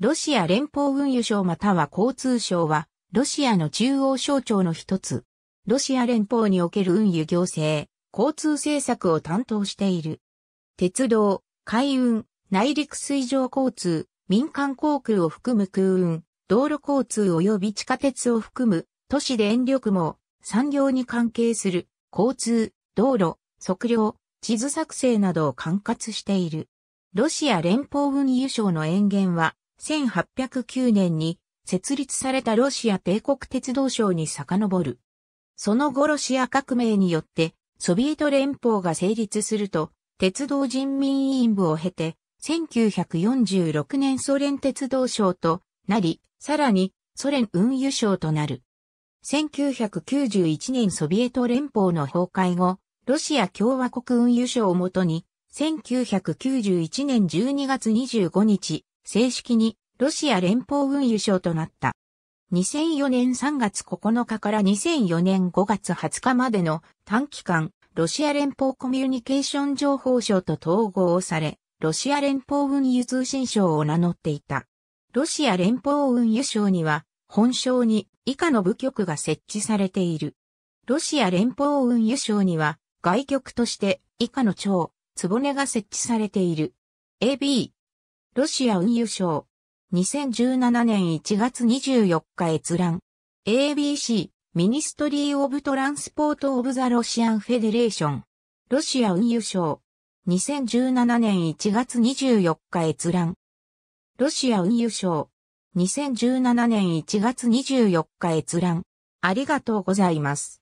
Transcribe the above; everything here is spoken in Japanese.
ロシア連邦運輸省または交通省は、ロシアの中央省庁の一つ、ロシア連邦における運輸行政、交通政策を担当している。鉄道、海運、内陸水上交通、民間航空を含む空運、道路交通及び地下鉄を含む、都市電力網、産業に関係する、交通、道路、測量、地図作成などを管轄している。ロシア連邦運輸省の延元は、1809年に設立されたロシア帝国鉄道省に遡る。その後ロシア革命によってソビエト連邦が成立すると、鉄道人民委員部を経て、1946年ソ連鉄道省となり、さらにソ連運輸省となる。1991年ソビエト連邦の崩壊後、ロシア共和国運輸省をもとに、1991年12月25日、正式にロシア連邦運輸省となった。2004年3月9日から2004年5月20日までの短期間、ロシア連邦コミュニケーション情報省と統合され、ロシア連邦運輸通信省を名乗っていた。ロシア連邦運輸省には、本省に以下の部局が設置されている。ロシア連邦運輸省には、外局として以下の長、つぼねが設置されている。AB、ロシア運輸省。2017年1月24日閲覧。ABC、ミニストリー・オブ・トランスポート・オブ・ザ・ロシアン・フェデレーション。ロシア運輸省。2017年1月24日閲覧。ロシア運輸省。2017年1月24日閲覧。ありがとうございます。